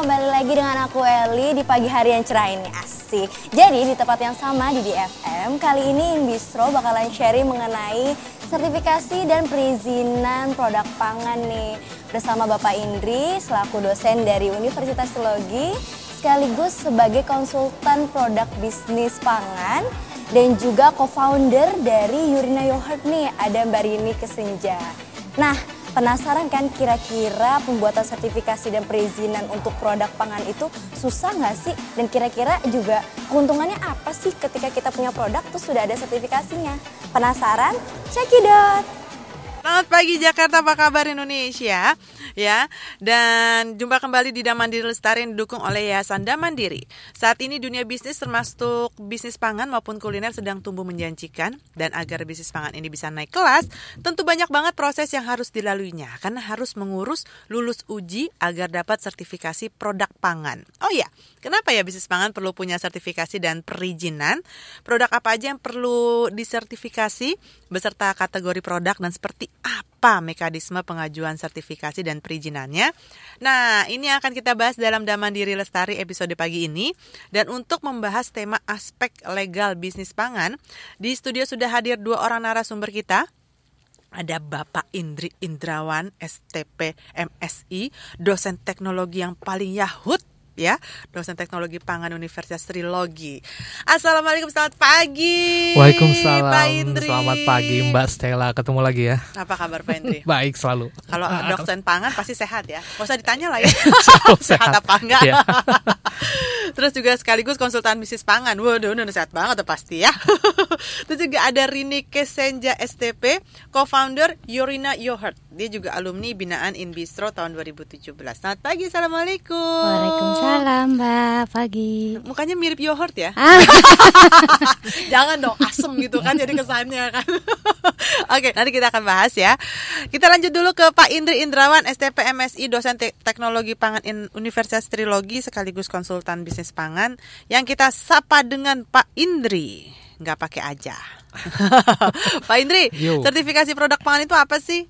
kembali lagi dengan aku Eli di pagi hari yang cerah ini asik. Jadi di tempat yang sama di DFM kali ini Inbistro bakalan sharing mengenai sertifikasi dan perizinan produk pangan nih bersama Bapak Indri selaku dosen dari Universitas Logi sekaligus sebagai konsultan produk bisnis pangan dan juga co-founder dari Yurina Yogurt nih ada Mbak Rini Kesenja. Nah, Penasaran kan kira-kira pembuatan sertifikasi dan perizinan untuk produk pangan itu susah nggak sih? Dan kira-kira juga keuntungannya apa sih ketika kita punya produk tuh sudah ada sertifikasinya? Penasaran? Cekidot! Selamat pagi Jakarta, apa kabar Indonesia? ya. Dan jumpa kembali di Damandiri Lestari yang didukung oleh Yayasan Damandiri. Saat ini dunia bisnis termasuk bisnis pangan maupun kuliner sedang tumbuh menjanjikan dan agar bisnis pangan ini bisa naik kelas, tentu banyak banget proses yang harus dilaluinya karena harus mengurus lulus uji agar dapat sertifikasi produk pangan. Oh ya, kenapa ya bisnis pangan perlu punya sertifikasi dan perizinan? Produk apa aja yang perlu disertifikasi beserta kategori produk dan seperti apa apa mekanisme pengajuan sertifikasi dan perizinannya. Nah, ini akan kita bahas dalam Daman Diri Lestari episode pagi ini. Dan untuk membahas tema aspek legal bisnis pangan, di studio sudah hadir dua orang narasumber kita, ada Bapak Indri Indrawan, STP MSI, dosen teknologi yang paling yahut ya, dosen teknologi pangan Universitas Trilogi. Assalamualaikum selamat pagi. Waalaikumsalam. Pak Indri. Selamat pagi Mbak Stella, ketemu lagi ya. Apa kabar Pak Indri? Baik selalu. Kalau dosen pangan pasti sehat ya. Gak usah ditanya lah ya. sehat. sehat apa enggak? Ya. Terus juga sekaligus konsultan bisnis pangan. Waduh, udah sehat banget pasti ya. Terus juga ada Rini Kesenja STP, co-founder Yorina Yohert. Dia juga alumni binaan Inbistro tahun 2017. Selamat pagi, Assalamualaikum. Waalaikumsalam, Mbak. Pagi. Mukanya mirip Yohert ya? Ah. Jangan dong, asem gitu kan jadi kesannya kan. Oke, nanti kita akan bahas ya. Kita lanjut dulu ke Pak Indri Indrawan, STP MSI, dosen te teknologi pangan Universitas Trilogi sekaligus konsultan bisnis krisis pangan yang kita sapa dengan Pak Indri. Nggak pakai aja. Pak Indri, Yo. sertifikasi produk pangan itu apa sih?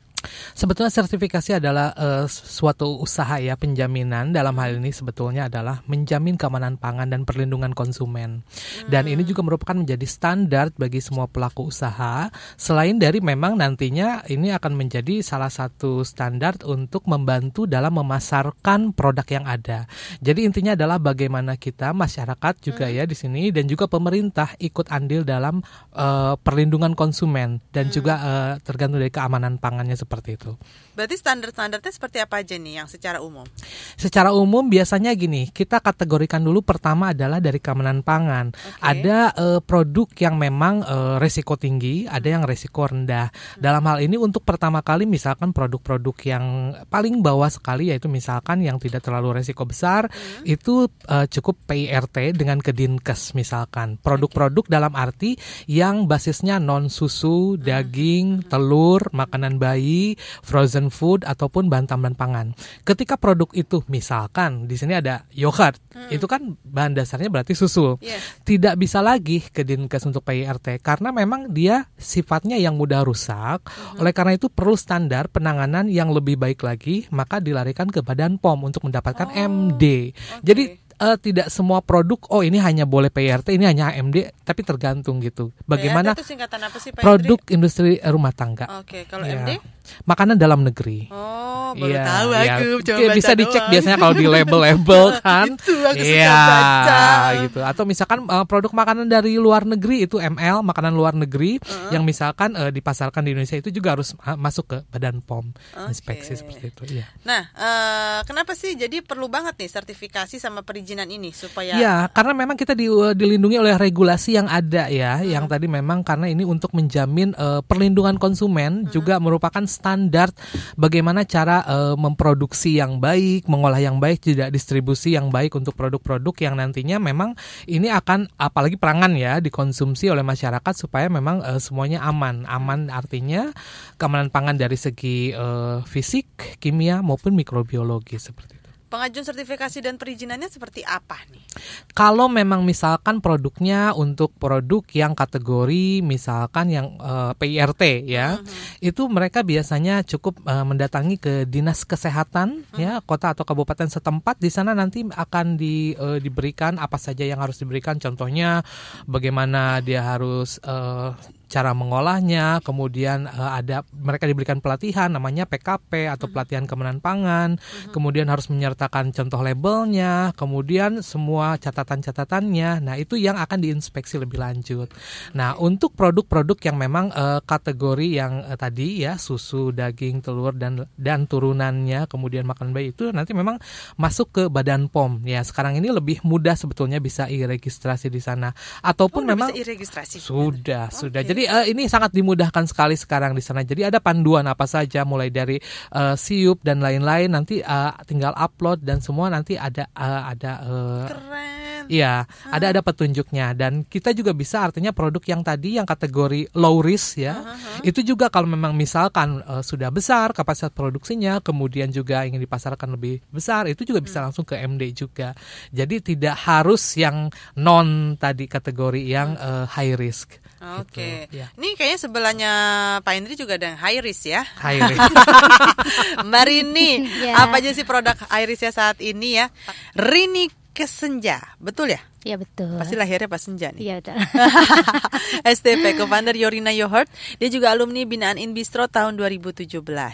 Sebetulnya sertifikasi adalah uh, suatu usaha ya penjaminan dalam hal ini sebetulnya adalah menjamin keamanan pangan dan perlindungan konsumen. Hmm. Dan ini juga merupakan menjadi standar bagi semua pelaku usaha selain dari memang nantinya ini akan menjadi salah satu standar untuk membantu dalam memasarkan produk yang ada. Jadi intinya adalah bagaimana kita masyarakat juga hmm. ya di sini dan juga pemerintah ikut andil dalam uh, perlindungan konsumen dan hmm. juga uh, tergantung dari keamanan pangannya seperti seperti itu. Berarti standar-standarnya seperti apa aja nih yang secara umum? Secara umum biasanya gini, kita kategorikan dulu pertama adalah dari keamanan pangan. Okay. Ada uh, produk yang memang uh, resiko tinggi, ada yang resiko rendah. Hmm. Dalam hal ini untuk pertama kali misalkan produk-produk yang paling bawah sekali yaitu misalkan yang tidak terlalu resiko besar hmm. itu uh, cukup PIRT dengan Kedinkes misalkan. Produk-produk okay. dalam arti yang basisnya non susu, hmm. daging, hmm. telur, makanan bayi frozen food ataupun bahan tambahan pangan. Ketika produk itu misalkan di sini ada yogurt, hmm. itu kan bahan dasarnya berarti susu. Yes. Tidak bisa lagi ke Dinkes untuk PIRT karena memang dia sifatnya yang mudah rusak. Hmm. Oleh karena itu perlu standar penanganan yang lebih baik lagi, maka dilarikan ke Badan POM untuk mendapatkan oh. MD. Okay. Jadi uh, tidak semua produk oh ini hanya boleh PRT ini hanya AMD tapi tergantung gitu bagaimana apa sih, produk industri rumah tangga oke okay, kalau yeah. MD makanan dalam negeri. Oh, baru ya, tahu ya. aku. Coba ya, bisa dicek doang. biasanya kalau di label-label kan. itu aku ya, baca. gitu. Atau misalkan uh, produk makanan dari luar negeri itu ML, makanan luar negeri uh -huh. yang misalkan uh, dipasarkan di Indonesia itu juga harus eh, masuk ke Badan POM okay. inspeksi seperti itu, ya. Nah, uh, kenapa sih jadi perlu banget nih sertifikasi sama perizinan ini supaya Ya, karena memang kita di, uh, dilindungi oleh regulasi yang ada ya, uh -huh. yang uh-huh. tadi memang karena ini untuk menjamin uh, perlindungan konsumen uh -huh. juga merupakan standar bagaimana cara uh, memproduksi yang baik, mengolah yang baik, tidak distribusi yang baik untuk produk-produk yang nantinya memang ini akan apalagi perangan ya dikonsumsi oleh masyarakat supaya memang uh, semuanya aman. Aman artinya keamanan pangan dari segi uh, fisik, kimia maupun mikrobiologi seperti pengajuan sertifikasi dan perizinannya seperti apa nih? Kalau memang misalkan produknya untuk produk yang kategori misalkan yang uh, eh, PIRT ya, uh mm-hmm. -huh. itu mereka biasanya cukup uh, mendatangi ke dinas kesehatan uh -huh. ya mm-hmm. kota atau kabupaten setempat di sana nanti akan di, uh, diberikan apa saja yang harus diberikan contohnya bagaimana dia harus uh, cara mengolahnya, kemudian uh, ada mereka diberikan pelatihan namanya PKP atau mm-hmm. pelatihan kemenan pangan, mm-hmm. kemudian harus menyertakan contoh labelnya, kemudian semua catatan-catatannya. Nah, itu yang akan diinspeksi lebih lanjut. Nah, untuk produk-produk yang memang uh, kategori yang uh, tadi ya susu, daging, telur dan dan turunannya, kemudian makanan bayi itu nanti memang masuk ke Badan POM. Ya, sekarang ini lebih mudah sebetulnya bisa iregistrasi di sana ataupun oh, memang bisa iregistrasi. Sudah, sudah, sudah. Jadi jadi uh, ini sangat dimudahkan sekali sekarang di sana. Jadi ada panduan apa saja mulai dari uh, siup dan lain-lain nanti uh, tinggal upload dan semua nanti ada uh, ada uh, Iya, uh-huh. ada ada petunjuknya dan kita juga bisa artinya produk yang tadi yang kategori low risk ya. Uh -huh. Itu juga kalau memang misalkan uh, sudah besar kapasitas produksinya, kemudian juga ingin dipasarkan lebih besar, itu juga bisa uh-huh. langsung ke MD juga. Jadi tidak harus yang non tadi kategori yang uh, high risk. Oke, okay. gitu. ya. ini kayaknya sebelahnya Pak Indri juga ada yang high risk ya. High risk. Mari ini yeah. apa aja sih produk high risknya saat ini ya? Rini Kesenja, betul ya? Iya betul. Pasti lahirnya pas Senja nih. Iya betul. STP co-founder Yorina Yohurt, dia juga alumni binaan Inbistro tahun 2017.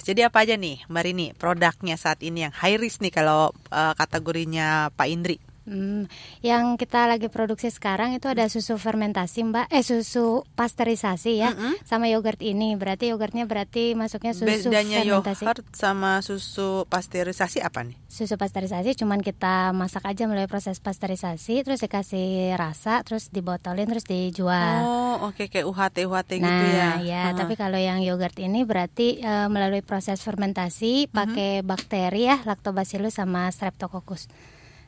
Jadi apa aja nih, Marini, produknya saat ini yang high risk nih kalau uh, kategorinya Pak Indri? Hmm, yang kita lagi produksi sekarang itu ada susu fermentasi mbak, eh susu pasteurisasi ya, mm -hmm. sama yogurt ini. Berarti yogurtnya berarti masuknya susu Bedanya fermentasi. yogurt sama susu pasteurisasi apa nih? Susu pasteurisasi cuman kita masak aja melalui proses pasteurisasi, terus dikasih rasa, terus dibotolin, terus dijual. Oh, oke okay, kayak UHT UHT nah, gitu ya. Nah, ya. Uh iya. -huh. Tapi kalau yang yogurt ini berarti e, melalui proses fermentasi mm-hmm. pakai mm -hmm. bakteri ya, lactobacillus sama streptococcus.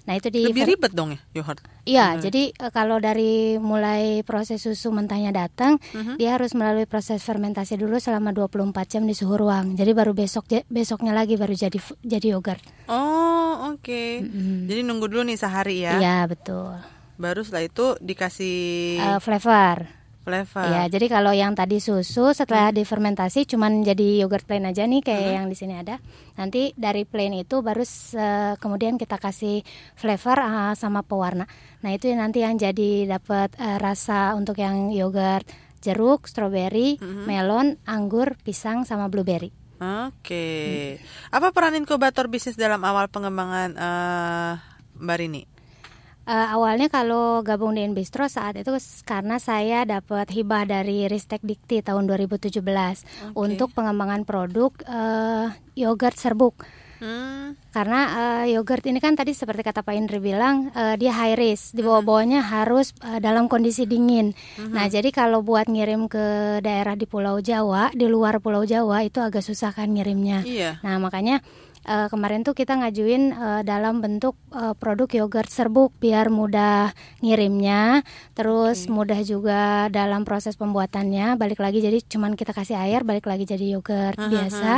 Nah itu di lebih ribet dong ya, yogurt Iya, hmm. jadi eh, kalau dari mulai proses susu mentahnya datang, hmm. dia harus melalui proses fermentasi dulu selama 24 jam di suhu ruang. Jadi baru besok besoknya lagi baru jadi jadi yogurt. Oh oke. Okay. Hmm. Jadi nunggu dulu nih sehari ya. Iya betul. Baru setelah itu dikasih uh, flavor. Ya, Iya, jadi kalau yang tadi susu setelah hmm. difermentasi cuman jadi yogurt plain aja nih kayak hmm. yang di sini ada. Nanti dari plain itu baru kemudian kita kasih flavor uh, sama pewarna. Nah, itu nanti yang jadi dapat uh, rasa untuk yang yogurt jeruk, stroberi, hmm. melon, anggur, pisang sama blueberry. Oke. Okay. Hmm. Apa peran inkubator bisnis dalam awal pengembangan uh, Mbak Rini? uh, awalnya kalau gabung di Inbistro saat itu karena saya dapat hibah dari Ristek Dikti tahun 2017 okay. untuk pengembangan produk uh, yogurt serbuk. Hmm. Karena uh, yogurt ini kan tadi seperti kata Pak Indri bilang uh, dia high risk, di hmm. bawah-bawahnya harus uh, dalam kondisi dingin. Hmm. Nah, jadi kalau buat ngirim ke daerah di Pulau Jawa, di luar Pulau Jawa itu agak susah kan ngirimnya. Iya. Nah, makanya uh, kemarin tuh kita ngajuin uh, dalam bentuk uh, produk yogurt serbuk biar mudah ngirimnya, terus okay. mudah juga dalam proses pembuatannya. Balik lagi jadi cuman kita kasih air, balik lagi jadi yogurt uh -huh. biasa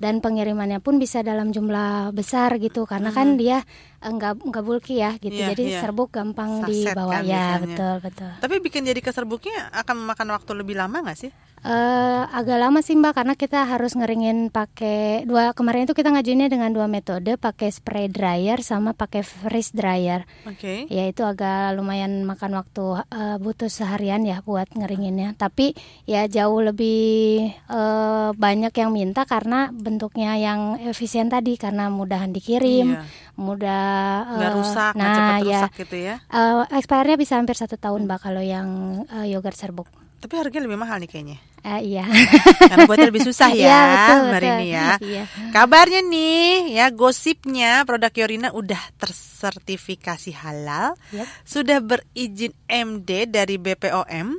dan pengirimannya pun bisa dalam jumlah besar gitu karena uh -huh. kan dia enggak eh, enggak bulky ya gitu yeah, jadi yeah. serbuk gampang Saset dibawa kan, ya biasanya. betul betul tapi bikin jadi ke serbuknya akan memakan waktu lebih lama nggak sih Uh, agak lama sih mbak karena kita harus ngeringin pakai dua kemarin itu kita ngajuinnya dengan dua metode pakai spray dryer sama pakai freeze dryer. Oke. Okay. Ya itu agak lumayan makan waktu uh, butuh seharian ya buat ngeringinnya. Tapi ya jauh lebih uh, banyak yang minta karena bentuknya yang efisien tadi karena mudahan dikirim. Yeah mudah nggak uh, rusak, nah cepat ya, rusak gitu ya. Uh, expirednya bisa hampir satu tahun mbak kalau yang uh, yogurt serbuk. Tapi harganya lebih mahal nih kayaknya. Uh, iya. Karena buatnya lebih susah ya, ya betul, ya. Iya. Kabarnya nih, ya gosipnya produk Yorina udah tersertifikasi halal, yep. sudah berizin MD dari BPOM.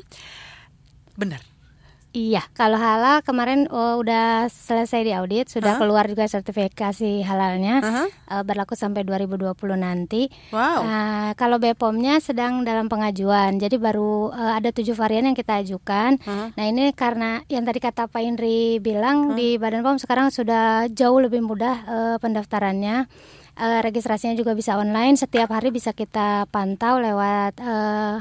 Benar. Iya, kalau halal kemarin oh, udah selesai di audit, sudah -huh. keluar juga sertifikasi halalnya, uh -huh. uh, eh, berlaku sampai 2020 nanti. Wow. Uh, kalau BPOM-nya sedang dalam pengajuan, jadi baru uh, ada tujuh varian yang kita ajukan. Uh -huh. Nah ini karena yang tadi kata Pak Indri bilang uh -huh. di Badan POM sekarang sudah jauh lebih mudah uh, pendaftarannya uh, registrasinya juga bisa online. Setiap hari bisa kita pantau lewat uh,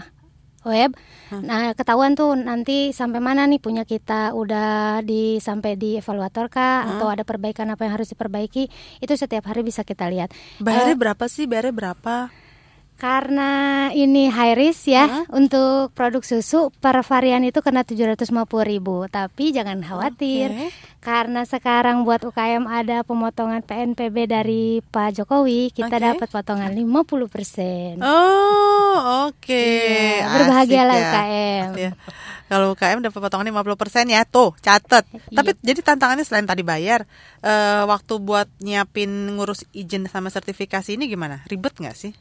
web. Nah, ketahuan tuh nanti sampai mana nih punya kita udah di sampai di evaluator kah hmm. atau ada perbaikan apa yang harus diperbaiki itu setiap hari bisa kita lihat. Bayarnya uh, berapa sih? Bayarnya berapa? Karena ini high risk ya huh? untuk produk susu per varian itu kena puluh ribu Tapi jangan khawatir okay. Karena sekarang buat UKM ada pemotongan PNPB dari Pak Jokowi Kita okay. dapat potongan 50% Oh oke okay. Iya, Berbahagialah ya. UKM ya. Kalau UKM dapat potongan 50% ya tuh catet iya. Tapi jadi tantangannya selain tadi bayar uh, Waktu buat nyiapin ngurus izin sama sertifikasi ini gimana? Ribet nggak sih?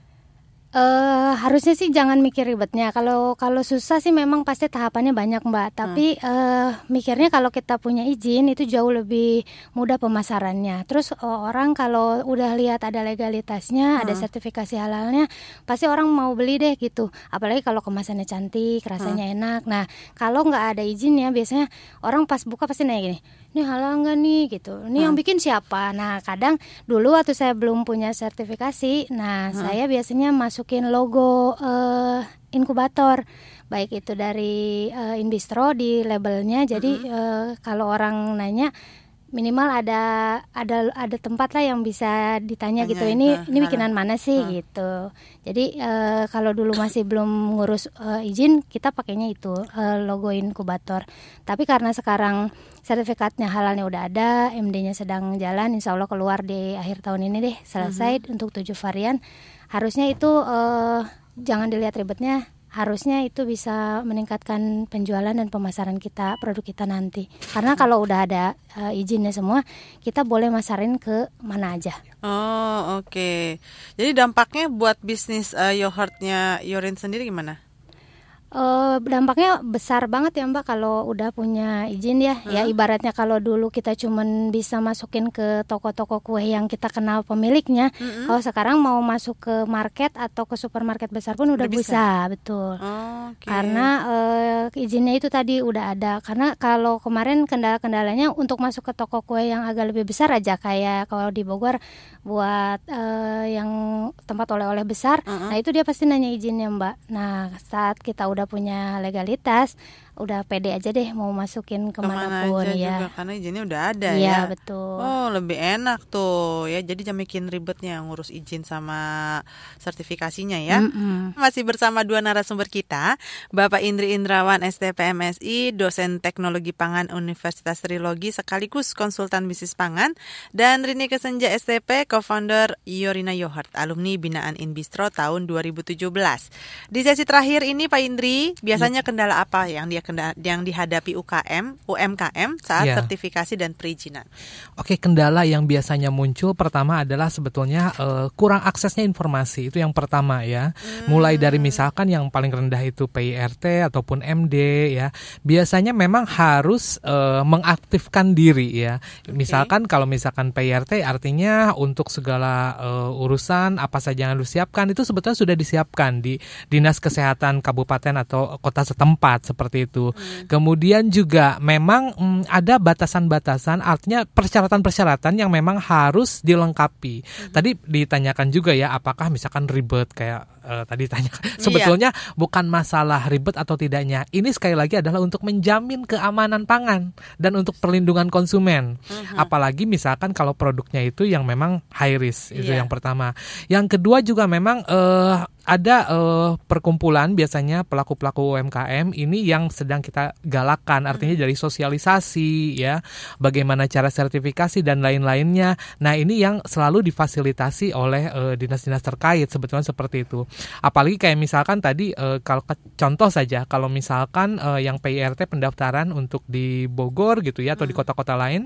Uh, harusnya sih jangan mikir ribetnya. Kalau kalau susah sih memang pasti tahapannya banyak mbak. Hmm. Tapi hmm. uh, mikirnya kalau kita punya izin itu jauh lebih mudah pemasarannya. Terus uh, orang kalau udah lihat ada legalitasnya, hmm. ada sertifikasi halalnya, pasti orang mau beli deh gitu. Apalagi kalau kemasannya cantik, rasanya hmm. enak. Nah kalau nggak ada izinnya, biasanya orang pas buka pasti nanya gini ini halal nggak nih gitu ini hmm. yang bikin siapa nah kadang dulu waktu saya belum punya sertifikasi nah hmm. saya biasanya masukin logo uh, inkubator baik itu dari uh, Inbistro di labelnya jadi hmm. uh, kalau orang nanya minimal ada ada ada tempat lah yang bisa ditanya gitu, Tanya, gitu ini nah, ini bikinan nah, mana sih nah. gitu jadi e, kalau dulu masih belum ngurus e, izin kita pakainya itu e, eh, logo inkubator tapi karena sekarang sertifikatnya halalnya udah ada MD-nya sedang jalan insya Allah keluar di akhir tahun ini deh selesai uh mm-hmm. -huh. untuk tujuh varian harusnya itu e, jangan dilihat ribetnya harusnya itu bisa meningkatkan penjualan dan pemasaran kita produk kita nanti karena kalau udah ada uh, izinnya semua kita boleh masarin ke mana aja oh oke okay. jadi dampaknya buat bisnis uh, eh, yogurtnya Yorin sendiri gimana Uh, dampaknya besar banget ya Mbak kalau udah punya izin ya. Hmm. Ya ibaratnya kalau dulu kita cuman bisa masukin ke toko-toko kue yang kita kenal pemiliknya. Hmm. Kalau sekarang mau masuk ke market atau ke supermarket besar pun udah, bisa. bisa, betul. Oh, okay. Karena uh, izinnya itu tadi udah ada. Karena kalau kemarin kendala-kendalanya untuk masuk ke toko kue yang agak lebih besar aja kayak kalau di Bogor buat uh, yang tempat oleh-oleh besar. Hmm. Nah, itu dia pasti nanya izinnya Mbak. Nah, saat kita udah udah punya legalitas udah pede aja deh mau masukin kemanapun Kemana aja ya juga, karena izinnya udah ada ya, ya betul oh lebih enak tuh ya jadi jangan bikin ribetnya ngurus izin sama sertifikasinya ya mm -hmm. masih bersama dua narasumber kita Bapak Indri Indrawan STPMSI dosen teknologi pangan Universitas Trilogi sekaligus konsultan bisnis pangan dan Rini Kesenja STP co-founder Yorina Yohart alumni binaan Inbistro tahun 2017 di sesi terakhir ini Pak Indri iya. biasanya kendala apa yang dia yang dihadapi UKM, UMKM saat yeah. sertifikasi dan perizinan. Oke, kendala yang biasanya muncul pertama adalah sebetulnya uh, kurang aksesnya informasi itu yang pertama ya. Hmm. Mulai dari misalkan yang paling rendah itu PIRT ataupun MD ya. Biasanya memang harus uh, mengaktifkan diri ya. Misalkan kalau misalkan PIRT artinya untuk segala uh, urusan apa saja yang harus siapkan itu sebetulnya sudah disiapkan di Dinas Kesehatan kabupaten atau kota setempat seperti itu itu. Hmm. Kemudian juga memang hmm, ada batasan-batasan, artinya persyaratan-persyaratan yang memang harus dilengkapi. Hmm. Tadi ditanyakan juga ya, apakah misalkan ribet kayak uh, tadi tanya. Iya. Sebetulnya iya. bukan masalah ribet atau tidaknya. Ini sekali lagi adalah untuk menjamin keamanan pangan dan untuk perlindungan konsumen. uh Apalagi misalkan kalau produknya itu yang memang high risk itu iya. yang pertama. Yang kedua juga memang uh, ada uh, perkumpulan biasanya pelaku-pelaku UMKM ini yang sedang kita galakan artinya hmm. dari sosialisasi ya bagaimana cara sertifikasi dan lain-lainnya nah ini yang selalu difasilitasi oleh eh, dinas-dinas uh, terkait sebetulnya seperti itu apalagi kayak misalkan tadi uh, kalau contoh saja kalau misalkan uh, yang PIRT pendaftaran untuk di Bogor gitu ya atau di hmm. kota-kota lain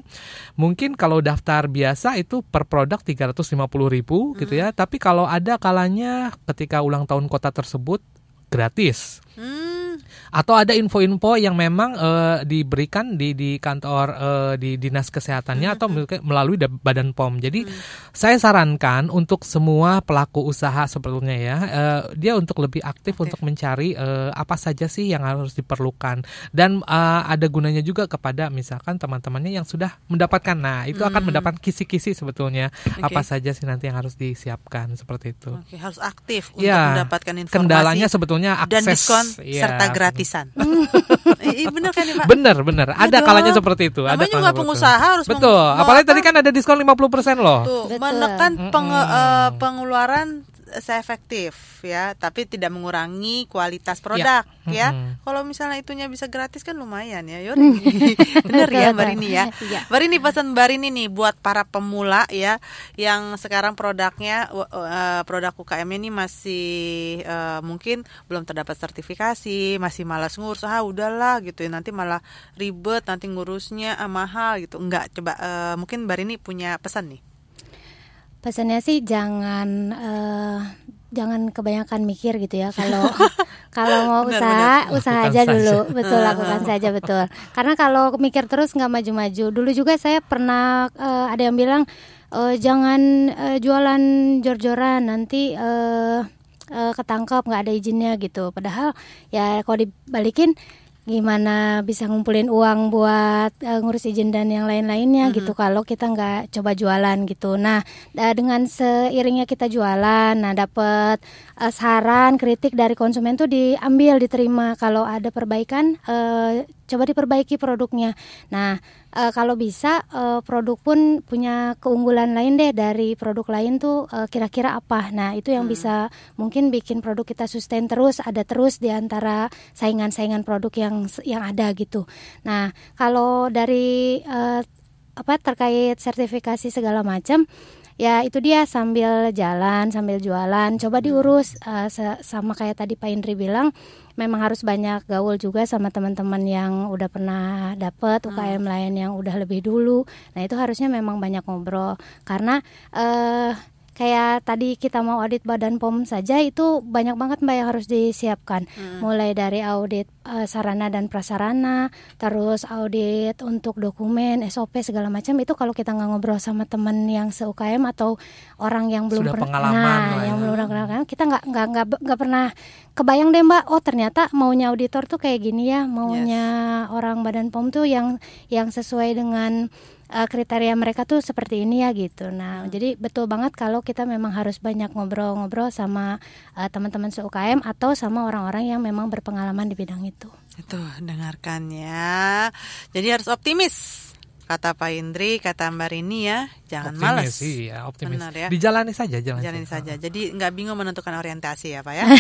mungkin kalau daftar biasa itu per produk 350.000 gitu hmm. ya tapi kalau ada kalanya ketika ulang tahun kota tersebut gratis. Hmm atau ada info-info yang memang uh, diberikan di di kantor uh, di dinas kesehatannya hmm, atau hmm. melalui Badan POM. Jadi hmm. saya sarankan untuk semua pelaku usaha sebetulnya ya uh, dia untuk lebih aktif, aktif. untuk mencari uh, apa saja sih yang harus diperlukan dan uh, ada gunanya juga kepada misalkan teman-temannya yang sudah mendapatkan. Nah, itu hmm. akan mendapat kisi-kisi sebetulnya okay. apa saja sih nanti yang harus disiapkan seperti itu. okay, harus aktif iya. untuk ya, mendapatkan informasi. Kendalanya sebetulnya akses dan diskon ya, serta gratis gratisan. Iya benar kan ya Pak? Benar, benar. Ada Betul. kalanya seperti itu. Namanya ada juga pengusaha itu. harus Betul. Apalagi tadi kan ada diskon 50% loh. Tuh, Betul. menekan peng, mm uh, eh, pengeluaran saya efektif ya, tapi tidak mengurangi kualitas ya. produk ya. ya. Hmm. Kalau misalnya itunya bisa gratis kan lumayan ya, Yuri mm. Bener ya Mbak Rini ya. Iya. Mbak Rini pesan Mbak Rini nih buat para pemula ya yang sekarang produknya eh, produk UKM ini masih eh, mungkin belum terdapat sertifikasi, masih malas ngurus. Ah, udahlah gitu ya, nanti malah ribet, nanti ngurusnya ah, mahal gitu. Enggak, coba eh, mungkin Mbak Rini punya pesan nih pesannya sih jangan uh, jangan kebanyakan mikir gitu ya kalau kalau mau benar, usaha benar. usaha lakukan aja saja. dulu betul lakukan saja betul karena kalau mikir terus nggak maju-maju dulu juga saya pernah uh, ada yang bilang uh, jangan uh, jualan jor-joran nanti uh, uh, ketangkap nggak ada izinnya gitu padahal ya kalau dibalikin gimana bisa ngumpulin uang buat uh, ngurus izin dan yang lain-lainnya mm-hmm. gitu kalau kita nggak coba jualan gitu. Nah eh, dengan seiringnya kita jualan, nah dapat uh, eh, saran kritik dari konsumen tuh diambil diterima kalau ada perbaikan uh, coba diperbaiki produknya. Nah uh, kalau bisa uh, produk pun punya keunggulan lain deh dari produk lain tuh kira eh, kira-kira apa. Nah, itu yang hmm. bisa mungkin bikin produk kita sustain terus, ada terus di antara saingan-saingan produk yang yang ada gitu. Nah, kalau dari uh, apa terkait sertifikasi segala macam ya itu dia sambil jalan sambil jualan coba hmm. diurus uh, sama kayak tadi Pak Indri bilang memang harus banyak gaul juga sama teman-teman yang udah pernah dapet UKM hmm. lain yang udah lebih dulu. Nah itu harusnya memang banyak ngobrol karena uh, kayak tadi kita mau audit badan POM saja itu banyak banget mbak yang harus disiapkan hmm. mulai dari audit uh, sarana dan prasarana terus audit untuk dokumen SOP segala macam itu kalau kita nggak ngobrol sama teman yang seukm atau orang yang belum Sudah pernah nah, yang ya. belum pernah kita nggak nggak nggak nggak pernah kebayang deh mbak oh ternyata maunya auditor tuh kayak gini ya maunya yes. orang badan POM tuh yang yang sesuai dengan uh, kriteria mereka tuh seperti ini ya gitu. Nah, hmm. jadi betul banget kalau kita memang harus banyak ngobrol-ngobrol sama uh, teman-teman seukm atau sama orang-orang yang memang berpengalaman di bidang itu. Itu dengarkannya. Jadi harus optimis kata Pak Indri, kata Mbak Rini ya, jangan optimis, males. ya, optimis. Benar ya. Dijalani saja, jalani, Dijalani saja. saja. Jadi nggak bingung menentukan orientasi ya, Pak ya.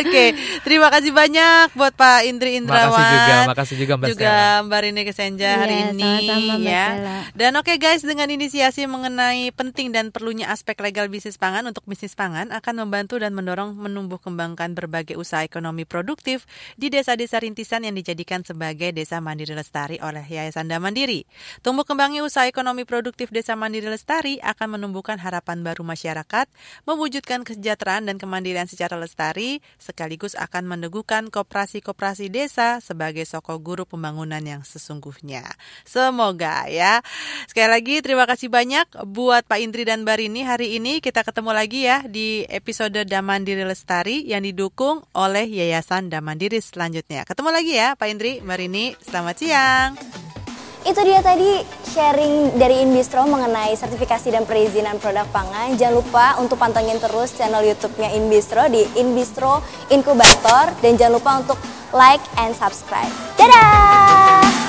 Oke, okay. terima kasih banyak buat Pak Indri Indrawan. Makasih juga, makasih juga Mbak Juga Mbak Rini Kesenja yeah, hari ini sama -sama, ya. Sela. Dan oke okay, guys, dengan inisiasi mengenai penting dan perlunya aspek legal bisnis pangan untuk bisnis pangan akan membantu dan mendorong menumbuh kembangkan berbagai usaha ekonomi produktif di desa-desa rintisan yang dijadikan sebagai desa mandiri Mandiri Lestari oleh Yayasan Mandiri. Tumbuh kembangnya usaha ekonomi produktif Desa Mandiri Lestari akan menumbuhkan harapan baru masyarakat, mewujudkan kesejahteraan dan kemandirian secara lestari, sekaligus akan meneguhkan kooperasi-kooperasi desa sebagai soko guru pembangunan yang sesungguhnya. Semoga ya. Sekali lagi terima kasih banyak buat Pak Indri dan Barini hari ini. Kita ketemu lagi ya di episode Damandiri Lestari yang didukung oleh Yayasan Damandiri selanjutnya. Ketemu lagi ya Pak Indri, Barini. Selamat siang. Itu dia tadi sharing dari Inbistro mengenai sertifikasi dan perizinan produk pangan. Jangan lupa untuk pantengin terus channel YouTube-nya Inbistro di Inbistro Inkubator dan jangan lupa untuk like and subscribe. Dadah.